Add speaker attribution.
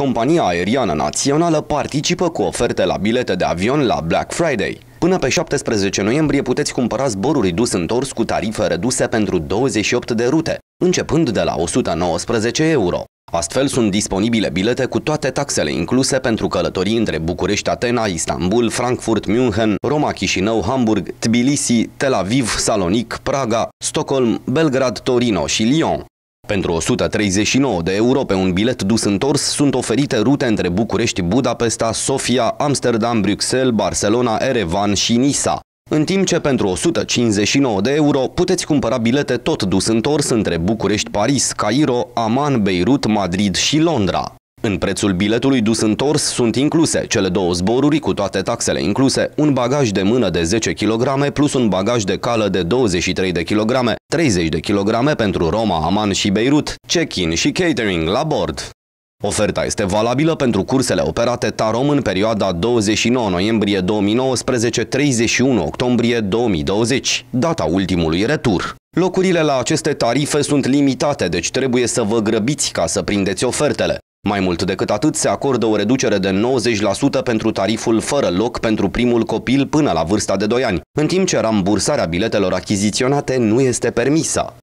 Speaker 1: Compania Aeriană Națională participă cu oferte la bilete de avion la Black Friday. Până pe 17 noiembrie puteți cumpăra zboruri dus-întors cu tarife reduse pentru 28 de rute, începând de la 119 euro. Astfel sunt disponibile bilete cu toate taxele incluse pentru călătorii între București, Atena, Istanbul, Frankfurt, München, Roma, Chișinău, Hamburg, Tbilisi, Tel Aviv, Salonic, Praga, Stockholm, Belgrad, Torino și Lyon. Pentru 139 de euro pe un bilet dus întors sunt oferite rute între București, Budapesta, Sofia, Amsterdam, Bruxelles, Barcelona, Erevan și Nisa. În timp ce pentru 159 de euro puteți cumpăra bilete tot dus întors între București, Paris, Cairo, Amman, Beirut, Madrid și Londra. În prețul biletului dus întors sunt incluse cele două zboruri cu toate taxele incluse, un bagaj de mână de 10 kg plus un bagaj de cală de 23 de kg, 30 de kg pentru Roma, Aman și Beirut, check-in și catering la bord. Oferta este valabilă pentru cursele operate Tarom în perioada 29 noiembrie 2019-31 octombrie 2020, data ultimului retur. Locurile la aceste tarife sunt limitate, deci trebuie să vă grăbiți ca să prindeți ofertele. Mai mult decât atât, se acordă o reducere de 90% pentru tariful fără loc pentru primul copil până la vârsta de 2 ani, în timp ce rambursarea biletelor achiziționate nu este permisă.